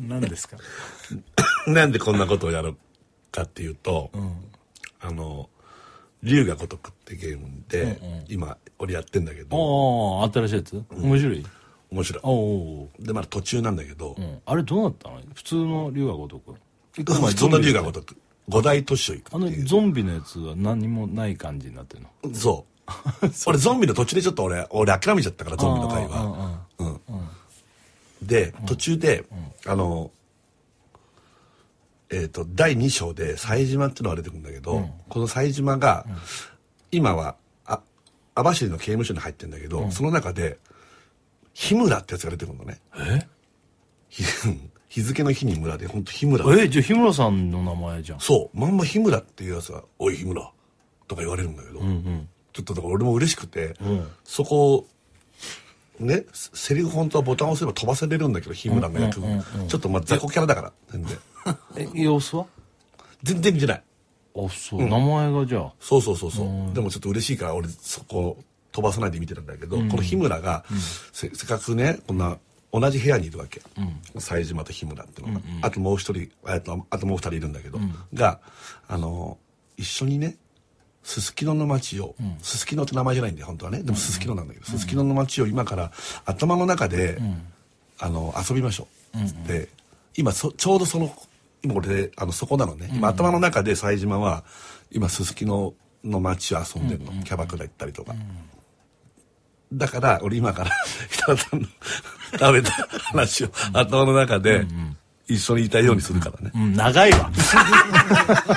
何ですかなんでこんなことをやるかっていうと、うん、あの「龍が如く」ってゲームで、うんうん、今俺やってんだけどああ新しいやつ、面白い面白いおでまだ途中なんだけど、うん、あれどうなったの普通の龍が如く普通の龍が如く五大都市を行くあのゾンビのやつは何もない感じになってるのそう 俺ゾンビの途中でちょっと俺俺諦めちゃったからゾンビの会はうん、うん、で途中で、うんあのえっ、ー、と第2章で冴島っていうのが出てくるんだけど、うん、この冴島が、うん、今は網走の刑務所に入ってるんだけど、うん、その中で日村ってやつが出てくるのねえ 日付の日に村で本当日村えじゃあ日村さんの名前じゃんそうまんま日村っていうやつは「おい日村」とか言われるんだけど、うんうん、ちょっとだから俺も嬉しくて、そこねセリフ本当はボタンを押せば飛ばせれるんだけど日村の役、うんうん、ちょっとまあ雑魚キャラだから全然 え様子は全然見てないあそう、うん、名前がじゃあそうそうそうそうでもちょっと嬉しいから俺そこ飛ばさないで見てるんだけど、うん、この日村が、うん、せっかくねこんな同じ部屋にいるわけ冴、うん、島と日村ってのが、うんうん、あともう一人あとあともう二人いるんだけど、があの一緒にねすすきのの街を、すすきのって名前じゃないんで本当はねでもすすきのなんだけどすすきのの街を今から頭の中で、うん、あの遊びましょうっつって、今ちょうどその今俺あのそこなのね、今頭の中で冴島は今すすきのの街を遊んでるの、キャバクラ行ったりとか。だから俺今からひた さんの食べた話を頭の中で一緒にいたいようにするからね、うんうん、長いわ